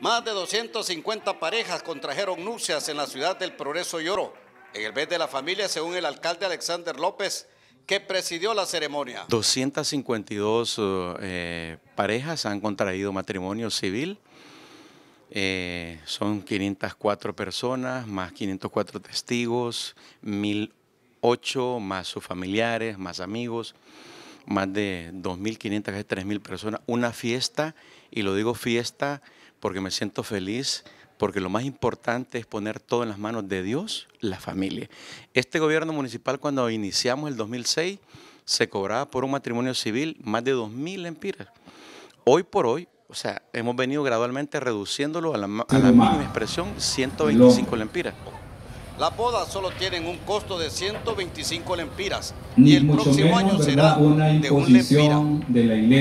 Más de 250 parejas contrajeron nupcias en la ciudad del Progreso Lloro, en el mes de la familia, según el alcalde Alexander López, que presidió la ceremonia. 252 eh, parejas han contraído matrimonio civil. Eh, son 504 personas, más 504 testigos, 1.008 más sus familiares, más amigos, más de 2.500, casi 3.000 personas. Una fiesta, y lo digo fiesta, porque me siento feliz, porque lo más importante es poner todo en las manos de Dios, la familia. Este gobierno municipal cuando iniciamos el 2006 se cobraba por un matrimonio civil más de 2.000 lempiras. Hoy por hoy, o sea, hemos venido gradualmente reduciéndolo a la, mínima expresión, 125 lempiras. La boda solo tiene un costo de 125 lempiras y el próximo año será de un lempira. De la